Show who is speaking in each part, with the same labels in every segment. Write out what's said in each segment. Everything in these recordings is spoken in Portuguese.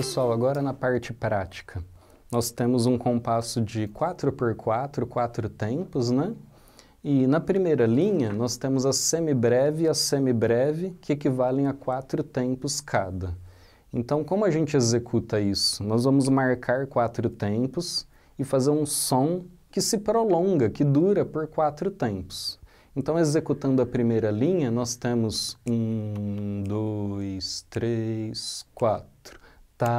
Speaker 1: pessoal, agora na parte prática. Nós temos um compasso de 4 por 4, quatro tempos, né? E na primeira linha, nós temos a semibreve e a semibreve, que equivalem a quatro tempos cada. Então, como a gente executa isso? Nós vamos marcar quatro tempos e fazer um som que se prolonga, que dura por quatro tempos. Então, executando a primeira linha, nós temos um, dois, três, quatro tá,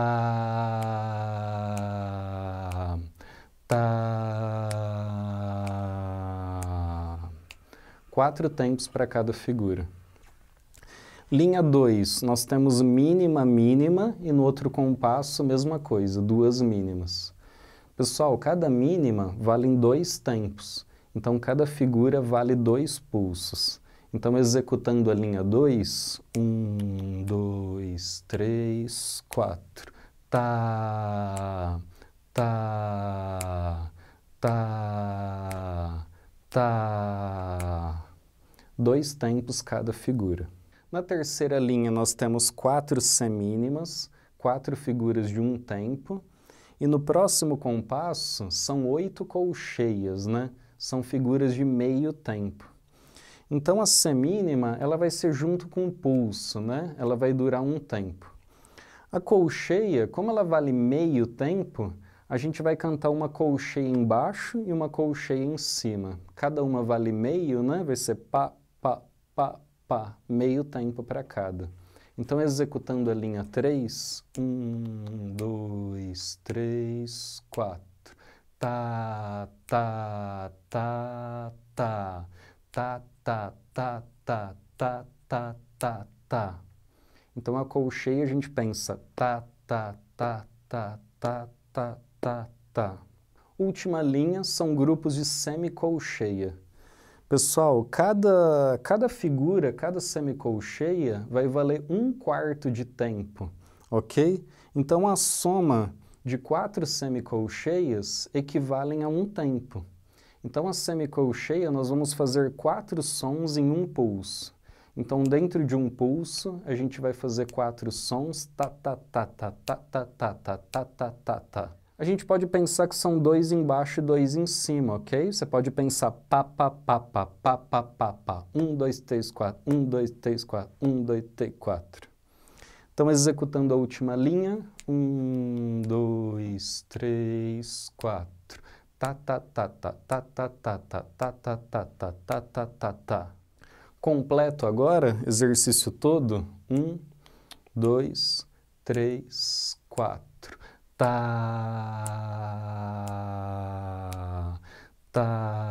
Speaker 1: tá. Quatro tempos para cada figura. Linha 2, nós temos mínima, mínima, e no outro compasso, mesma coisa, duas mínimas. Pessoal, cada mínima vale em dois tempos, então cada figura vale dois pulsos. Então, executando a linha 2,
Speaker 2: 1, 2, 3, 4. Tá, tá, tá, tá. Dois tempos cada figura.
Speaker 1: Na terceira linha, nós temos quatro semínimas, quatro figuras de um tempo. E no próximo compasso, são oito colcheias, né? São figuras de meio tempo. Então a semínima ela vai ser junto com o pulso, né? Ela vai durar um tempo. A colcheia, como ela vale meio tempo, a gente vai cantar uma colcheia embaixo e uma colcheia em cima. Cada uma vale meio, né? Vai ser pá, pá, pá, pá, meio tempo para cada. Então, executando a linha 3, 1, 2, 3, 4.
Speaker 2: Tá, tá, tá, tá, tá, tá, tá, tá, tá, tá, tá, tá.
Speaker 1: Então a colcheia a gente pensa
Speaker 2: tá, tá, tá, tá,
Speaker 1: tá, tá, tá, tá. Última linha são grupos de semicolcheia. Pessoal, cada, cada figura, cada semicolcheia vai valer um quarto de tempo, ok? Então a soma de quatro semicolcheias equivalem a um tempo. Então, a semicolcheia, nós vamos fazer quatro sons em um pulso. Então, dentro de um pulso, a gente vai fazer quatro sons, ta ta ta ta ta ta ta ta ta ta ta ta. A gente pode pensar que são dois embaixo e dois em cima, ok? Você pode pensar pa pa pa pa pa pa pa pa, um, dois, três, quatro, um, dois, três, quatro, um, dois, três, quatro. Então, executando a última linha, um,
Speaker 2: dois, três, quatro. Ta ta ta ta ta ta ta ta ta ta ta ta ta ta ta
Speaker 1: Completo agora, exercício todo.
Speaker 2: Um, dois, três, quatro. ta ta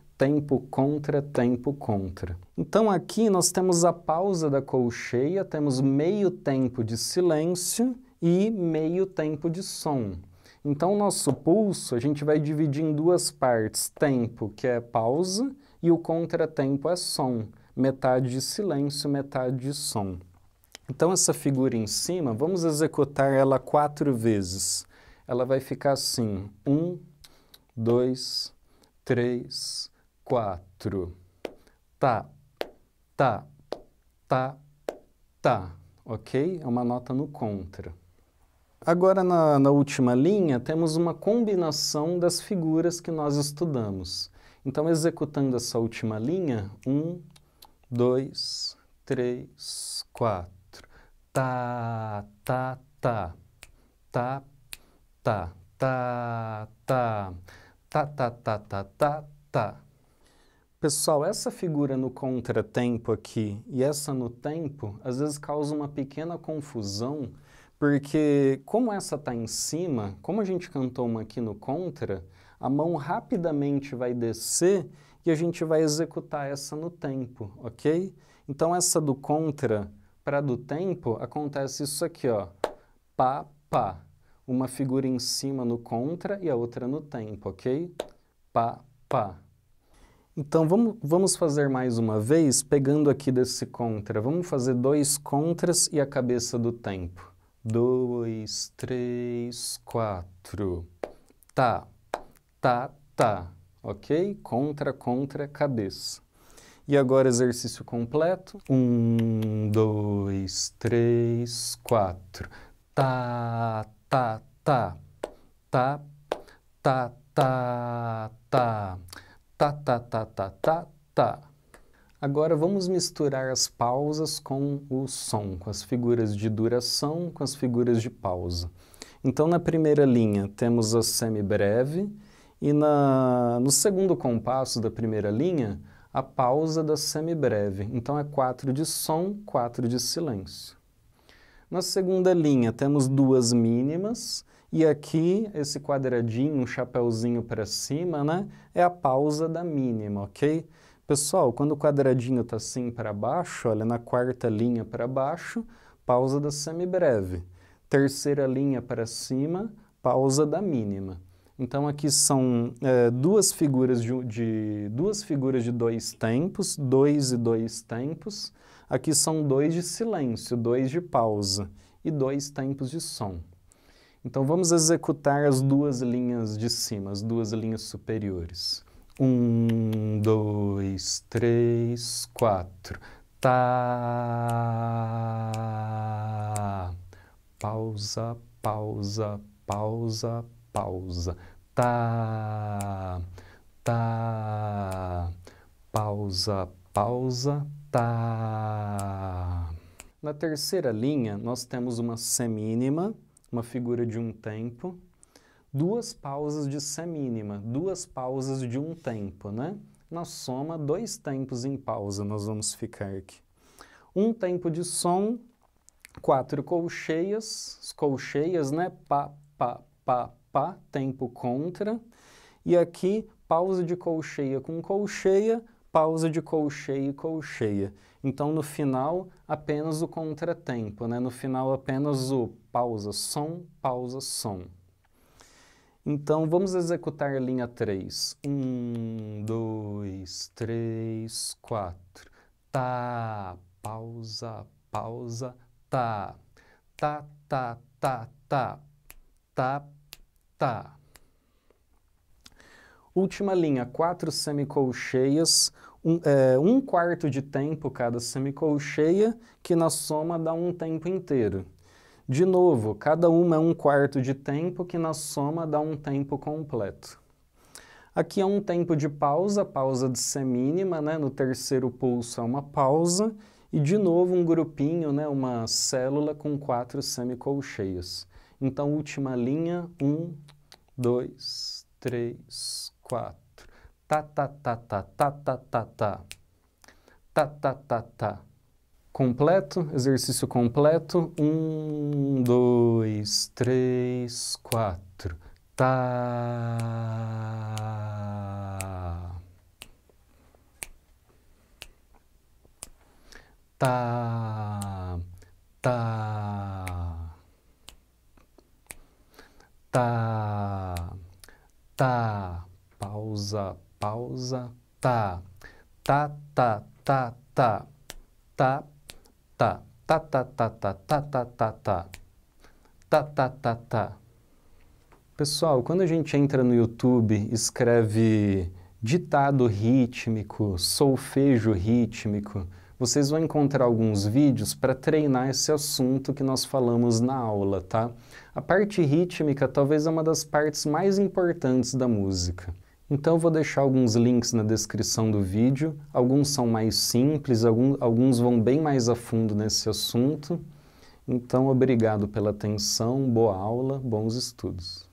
Speaker 1: tempo contra, tempo contra. Então aqui nós temos a pausa da colcheia, temos meio tempo de silêncio e meio tempo de som. Então, o nosso pulso a gente vai dividir em duas partes: tempo, que é pausa, e o contratempo é som, metade de silêncio, metade de som. Então, essa figura em cima, vamos executar ela quatro vezes. Ela vai ficar assim: um, dois, três, quatro. Tá, tá, tá, tá. Ok? É uma nota no contra. Agora, na, na, última linha, temos uma combinação das figuras que nós estudamos. Então, executando essa última
Speaker 2: linha, um, dois, três, quatro. Tá, tá, tá. Tá, tá, tá, tá. Tá, tá, tá, tá, tá, tá. Pessoal,
Speaker 1: essa figura no contratempo aqui e essa no tempo, às vezes causa uma pequena confusão, porque como essa está em cima, como a gente cantou uma aqui no contra, a mão rapidamente vai descer e a gente vai executar essa no tempo, ok? Então essa do contra para do tempo acontece isso aqui, ó, pá, pá. Uma figura em cima no contra e a outra no tempo, ok? Pá, pá. Então vamos, vamos fazer mais uma vez, pegando aqui desse contra. Vamos fazer dois contras e a cabeça do tempo. Dois, três, quatro. Tá, tá, tá. Ok? Contra, contra, cabeça. E agora exercício completo. Um, dois,
Speaker 2: três, quatro. Tá, tá, tá. Tá, tá, tá, tá tá, tá, tá, tá, tá, tá.
Speaker 1: Agora vamos misturar as pausas com o som, com as figuras de duração, com as figuras de pausa. Então, na primeira linha temos a semibreve e na, no segundo compasso da primeira linha a pausa da semibreve. Então, é quatro de som, quatro de silêncio. Na segunda linha temos duas mínimas e aqui, esse quadradinho, um chapéuzinho para cima, né? É a pausa da mínima, ok? Pessoal, quando o quadradinho está assim para baixo, olha, na quarta linha para baixo, pausa da semibreve. Terceira linha para cima, pausa da mínima. Então aqui são é, duas figuras de, de, duas figuras de dois tempos, dois e dois tempos. Aqui são dois de silêncio, dois de pausa e dois tempos de som. Então vamos executar as duas linhas de cima, as duas linhas superiores. Um, dois, três, quatro. Tá.
Speaker 2: Pausa, pausa, pausa, pausa. Tá. Tá. Pausa, pausa, tá.
Speaker 1: Na terceira linha, nós temos uma semínima uma figura de um tempo, duas pausas de semínima, duas pausas de um tempo, né? Na soma, dois tempos em pausa nós vamos ficar aqui. Um tempo de som, quatro colcheias, colcheias, né? Pá, pá, pá, pá, tempo contra. E aqui, pausa de colcheia com colcheia, pausa de colcheia e colcheia. Então, no final, apenas o contratempo, né? no final, apenas o pausa, som, pausa, som. Então, vamos executar linha 3. 1, 2, 3,
Speaker 2: 4. Tá, pausa, pausa, tá. Tá, tá, tá, tá. Tá, tá.
Speaker 1: Última linha, quatro semicolcheias, um, é, um quarto de tempo cada semicolcheia, que na soma dá um tempo inteiro. De novo, cada uma é um quarto de tempo, que na soma dá um tempo completo. Aqui é um tempo de pausa, pausa de semínima, né? no terceiro pulso é uma pausa, e de novo um grupinho, né? uma célula com quatro semicolcheias. Então, última linha, um,
Speaker 2: dois, três, quatro. Tá, tá, tá, tá, tá, tá, tá, tá. Tá, tá, tá, tá.
Speaker 1: Completo, exercício completo. Um, dois, três, quatro. Tá.
Speaker 2: Tá. Tá. Tá. Tá pausa, pausa, tá, tá, tá, tá, tá, tá, tá, tá, tá, tá, tá, tá, tá, tá, tá, tá, tá, tá, tá. Pessoal, quando a
Speaker 1: gente entra no YouTube, escreve ditado rítmico, solfejo rítmico, vocês vão encontrar alguns vídeos para treinar esse assunto que nós falamos na aula, tá? A parte rítmica talvez é uma das partes mais importantes da música. Então eu vou deixar alguns links na descrição do vídeo, alguns são mais simples, alguns vão bem mais a fundo nesse assunto. Então, obrigado pela atenção, boa aula, bons estudos.